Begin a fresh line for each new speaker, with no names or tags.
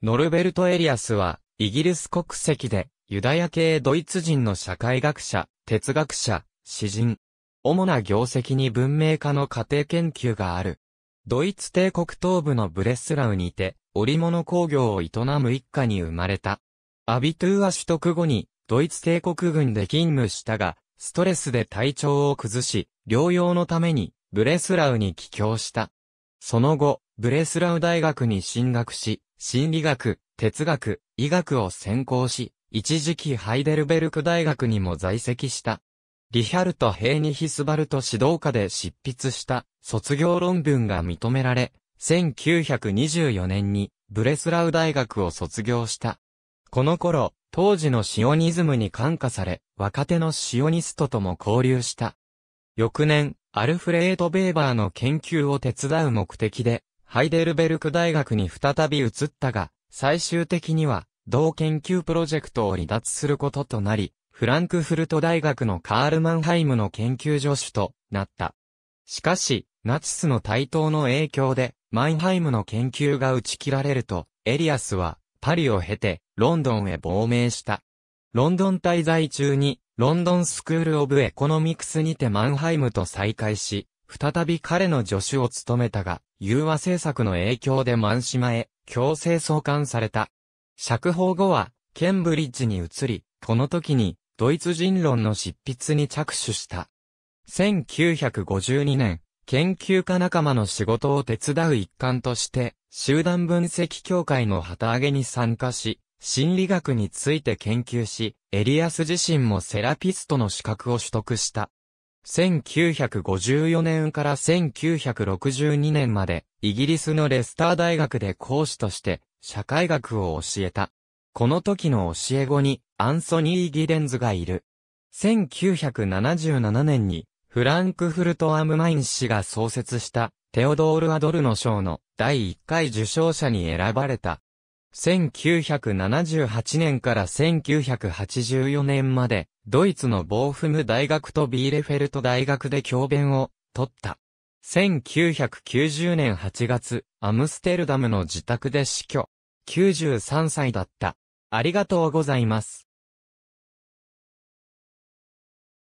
ノルベルト・エリアスは、イギリス国籍で、ユダヤ系ドイツ人の社会学者、哲学者、詩人。主な業績に文明家の家庭研究がある。ドイツ帝国東部のブレスラウにて、織物工業を営む一家に生まれた。アビトゥーは取得後に、ドイツ帝国軍で勤務したが、ストレスで体調を崩し、療養のために、ブレスラウに帰郷した。その後、ブレスラウ大学に進学し、心理学、哲学、医学を専攻し、一時期ハイデルベルク大学にも在籍した。リヒャルト・ヘイニヒスバルト指導下で執筆した卒業論文が認められ、1924年にブレスラウ大学を卒業した。この頃、当時のシオニズムに感化され、若手のシオニストとも交流した。翌年、アルフレート・ベーバーの研究を手伝う目的で、ハイデルベルク大学に再び移ったが、最終的には、同研究プロジェクトを離脱することとなり、フランクフルト大学のカールマンハイムの研究助手となった。しかし、ナチスの台頭の影響で、マンハイムの研究が打ち切られると、エリアスは、パリを経て、ロンドンへ亡命した。ロンドン滞在中に、ロンドンスクール・オブ・エコノミクスにてマンハイムと再会し、再び彼の助手を務めたが、融和政策の影響で満島へ強制送還された。釈放後は、ケンブリッジに移り、この時に、ドイツ人論の執筆に着手した。1952年、研究家仲間の仕事を手伝う一環として、集団分析協会の旗揚げに参加し、心理学について研究し、エリアス自身もセラピストの資格を取得した。1954年から1962年まで、イギリスのレスター大学で講師として、社会学を教えた。この時の教え子に、アンソニー・ギデンズがいる。1977年に、フランクフルト・アムマイン氏が創設した、テオドール・アドルの賞の第1回受賞者に選ばれた。1978年から1984年まで、ドイツのボーフム大学とビーレフェルト大学で教鞭を取った。1990年8月、アムステルダムの自宅で死去。93歳だった。ありがとうございます。